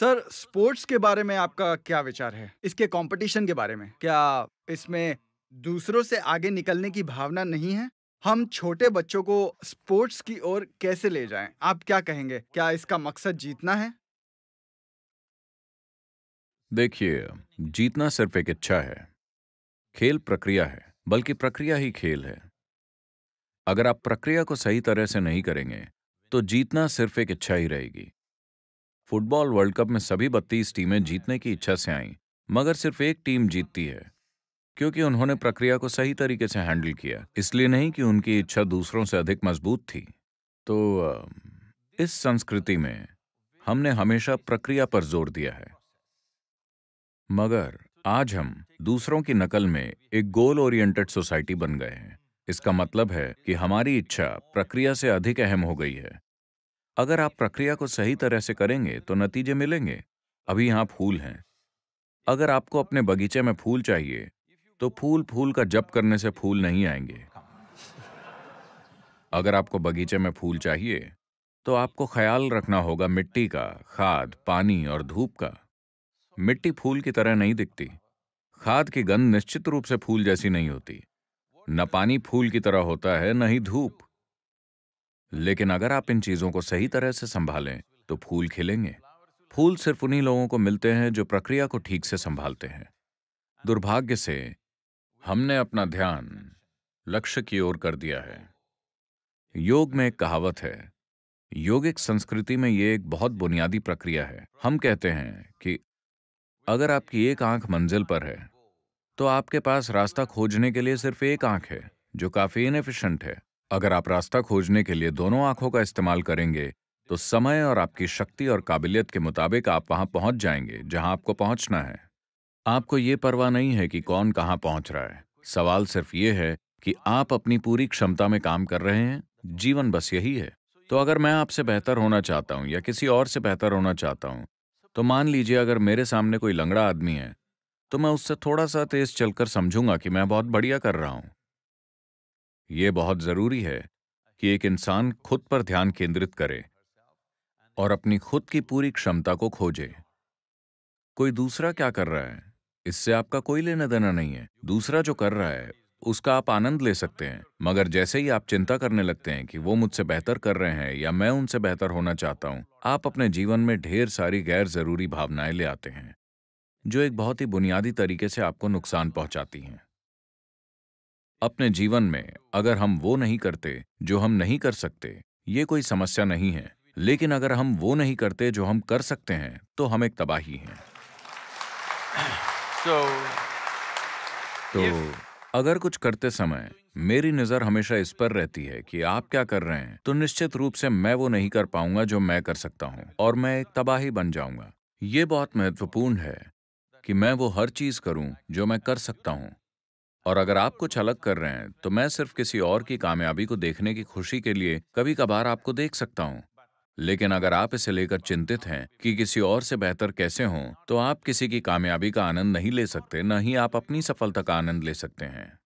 Sir sports के बारे में आपका क्या विचार है इसके कंपटीशन के बारे में क्या इसमें दूसरों से आगे निकलने की भावना नहीं है हम छोटे बच्चों को स्पोर्ट्स की ओर कैसे ले जाएं? आप क्या कहेंगे क्या इसका मकसद जीतना है देखिए जीतना सिर्फ एक इच्छा है खेल प्रक्रिया है बल्कि प्रक्रिया ही खेल है अगर आप प्रक्रिया को सही तरह से नहीं करेंगे तो जीतना सिर्फ एक इच्छा ही रहेगी फुटबॉल वर्ल्ड कप में सभी बत्तीस टीमें जीतने की इच्छा से आईं मगर सिर्फ एक टीम जीतती है क्योंकि उन्होंने प्रक्रिया को सही तरीके से हैंडल किया इसलिए नहीं कि उनकी इच्छा दूसरों से अधिक मजबूत थी तो इस संस्कृति में हमने हमेशा प्रक्रिया पर जोर दिया है मगर आज हम दूसरों की नकल में एक गोल ओरिएंटेड सोसाइटी बन गए हैं इसका मतलब है कि हमारी इच्छा प्रक्रिया से अधिक अहम हो गई है अगर आप प्रक्रिया को सही तरह से करेंगे तो नतीजे मिलेंगे अभी यहाँ फूल हैं अगर आपको अपने बगीचे में फूल चाहिए तो फूल फूल का जप करने से फूल नहीं आएंगे अगर आपको बगीचे में फूल चाहिए तो आपको ख्याल रखना होगा मिट्टी का खाद पानी और धूप का मिट्टी फूल की तरह नहीं दिखती खाद की गंध निश्चित रूप से फूल जैसी नहीं होती न पानी फूल की तरह होता है न ही धूप लेकिन अगर आप इन चीजों को सही तरह से संभालें तो फूल खिलेंगे फूल सिर्फ उन्हीं लोगों को मिलते हैं जो प्रक्रिया को ठीक से संभालते हैं दुर्भाग्य से हमने अपना ध्यान लक्ष्य की ओर कर दिया है योग में एक कहावत है योगिक संस्कृति में यह एक बहुत बुनियादी प्रक्रिया है हम कहते हैं कि अगर आपकी एक आंख मंजिल पर है तो आपके पास रास्ता खोजने के लिए सिर्फ एक आंख है जो काफी इनफिशेंट है अगर आप रास्ता खोजने के लिए दोनों आंखों का इस्तेमाल करेंगे तो समय और आपकी शक्ति और काबिलियत के मुताबिक आप वहां पहुंच जाएंगे जहां आपको पहुंचना है आपको ये परवाह नहीं है कि कौन कहां पहुंच रहा है सवाल सिर्फ ये है कि आप अपनी पूरी क्षमता में काम कर रहे हैं जीवन बस यही है तो अगर मैं आपसे बेहतर होना चाहता हूं या किसी और से बेहतर होना चाहता हूं तो मान लीजिए अगर मेरे सामने कोई लंगड़ा आदमी है तो मैं उससे थोड़ा सा तेज चलकर समझूंगा कि मैं बहुत बढ़िया कर रहा हूं ये बहुत ज़रूरी है कि एक इंसान खुद पर ध्यान केंद्रित करे और अपनी खुद की पूरी क्षमता को खोजे कोई दूसरा क्या कर रहा है इससे आपका कोई लेना देना नहीं है दूसरा जो कर रहा है उसका आप आनंद ले सकते हैं मगर जैसे ही आप चिंता करने लगते हैं कि वो मुझसे बेहतर कर रहे हैं या मैं उनसे बेहतर होना चाहता हूं आप अपने जीवन में ढेर सारी गैर जरूरी भावनाएं ले आते हैं जो एक बहुत ही बुनियादी तरीके से आपको नुकसान पहुंचाती हैं अपने जीवन में अगर हम वो नहीं करते जो हम नहीं कर सकते ये कोई समस्या नहीं है लेकिन अगर हम वो नहीं करते जो हम कर सकते हैं तो हम एक तबाही हैं so, तो अगर कुछ करते समय मेरी नजर हमेशा इस पर रहती है कि आप क्या कर रहे हैं तो निश्चित रूप से मैं वो नहीं कर पाऊंगा जो मैं कर सकता हूं और मैं एक तबाही बन जाऊंगा ये बहुत महत्वपूर्ण है कि मैं वो हर चीज करूं जो मैं कर सकता हूं और अगर आप कुछ अलग कर रहे हैं तो मैं सिर्फ किसी और की कामयाबी को देखने की खुशी के लिए कभी कभार आपको देख सकता हूँ लेकिन अगर आप इसे लेकर चिंतित हैं कि किसी और से बेहतर कैसे हों तो आप किसी की कामयाबी का आनंद नहीं ले सकते न ही आप अपनी सफलता का आनंद ले सकते हैं